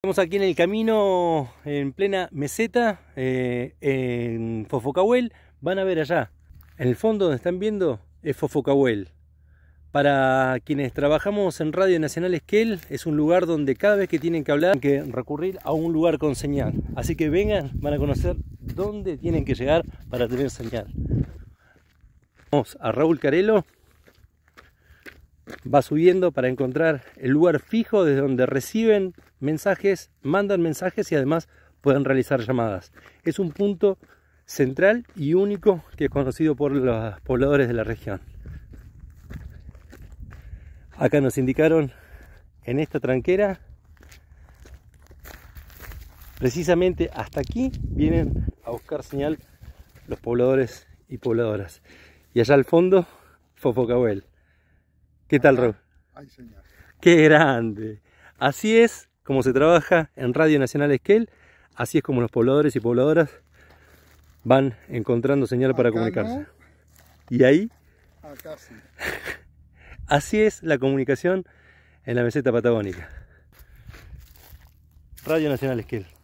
Estamos aquí en el camino, en plena meseta, eh, en Fofocahuel. Van a ver allá, en el fondo donde están viendo, es Fofocahuel. Para quienes trabajamos en Radio Nacional Esquel, es un lugar donde cada vez que tienen que hablar, tienen que recurrir a un lugar con señal. Así que vengan, van a conocer dónde tienen que llegar para tener señal. Vamos a Raúl Carelo, va subiendo para encontrar el lugar fijo desde donde reciben mensajes, mandan mensajes y además pueden realizar llamadas. Es un punto central y único que es conocido por los pobladores de la región. Acá nos indicaron en esta tranquera, precisamente hasta aquí vienen a buscar señal los pobladores y pobladoras. Y allá al fondo, Fofocahuel. ¿Qué tal, Rob? Ay, señor. Qué grande. Así es como se trabaja en Radio Nacional Esquel. Así es como los pobladores y pobladoras van encontrando señal para comunicarse. ¿Y ahí? Acá sí. Así es la comunicación en la meseta patagónica. Radio Nacional Esquel.